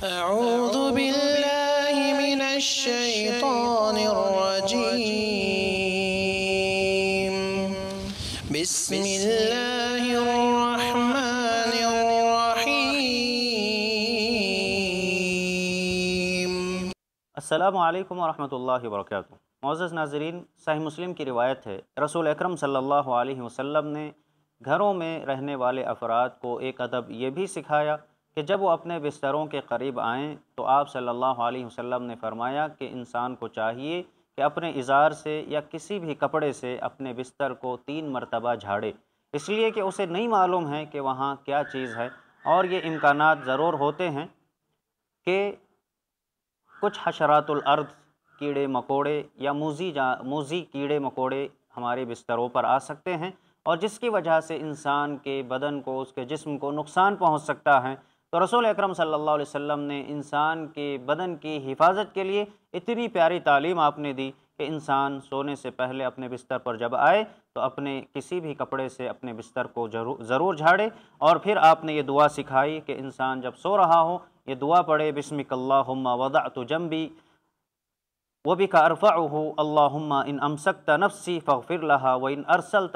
من بسم السلام علیکم و اللہ وبرکاتہ معزز ناظرین صحیح مسلم کی روایت ہے رسول اکرم صلی اللہ علیہ وسلم نے گھروں میں رہنے والے افراد کو ایک ادب یہ بھی سکھایا کہ جب وہ اپنے بستروں کے قریب آئیں تو آپ صلی اللہ علیہ وسلم نے فرمایا کہ انسان کو چاہیے کہ اپنے اظہار سے یا کسی بھی کپڑے سے اپنے بستر کو تین مرتبہ جھاڑے اس لیے کہ اسے نہیں معلوم ہے کہ وہاں کیا چیز ہے اور یہ امکانات ضرور ہوتے ہیں کہ کچھ حشرات الارض کیڑے مکوڑے یا موزی جا موزی کیڑے مکوڑے ہمارے بستروں پر آ سکتے ہیں اور جس کی وجہ سے انسان کے بدن کو اس کے جسم کو نقصان پہنچ سکتا ہے تو رسول اکرم صلی اللہ علیہ وسلم نے انسان کے بدن کی حفاظت کے لیے اتنی پیاری تعلیم آپ نے دی کہ انسان سونے سے پہلے اپنے بستر پر جب آئے تو اپنے کسی بھی کپڑے سے اپنے بستر کو ضرور جھاڑے اور پھر آپ نے یہ دعا سکھائی کہ انسان جب سو رہا ہو یہ دعا پڑھے بسمک اللہم وضعت جنبی وَبِكَ أَرْفَعُهُ وہ إِنْ أَمْسَكْتَ ہو فَغْفِرْ ان وَإِنْ نفسی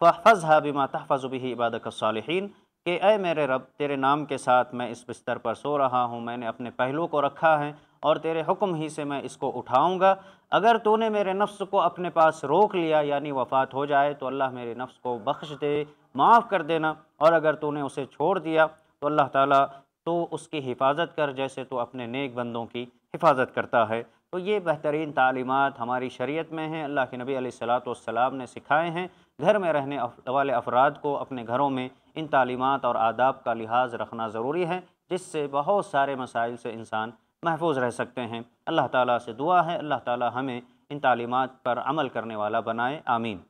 فرلا بِمَا ان بِهِ عِبَادَكَ الصَّالِحِينَ بما تحفظ کہ اے میرے رب تیرے نام کے ساتھ میں اس بستر پر سو رہا ہوں میں نے اپنے پہلو کو رکھا ہے اور تیرے حکم ہی سے میں اس کو اٹھاؤں گا اگر تو نے میرے نفس کو اپنے پاس روک لیا یعنی وفات ہو جائے تو اللہ میرے نفس کو بخش دے معاف کر دینا اور اگر تو نے اسے چھوڑ دیا تو اللہ تعالیٰ تو اس کی حفاظت کر جیسے تو اپنے نیک بندوں کی حفاظت کرتا ہے تو یہ بہترین تعلیمات ہماری شریعت میں ہیں اللہ کے نبی علیہ السلاۃ والسلام نے سکھائے ہیں گھر میں رہنے والے افراد کو اپنے گھروں میں ان تعلیمات اور آداب کا لحاظ رکھنا ضروری ہے جس سے بہت سارے مسائل سے انسان محفوظ رہ سکتے ہیں اللہ تعالیٰ سے دعا ہے اللہ تعالیٰ ہمیں ان تعلیمات پر عمل کرنے والا بنائے آمین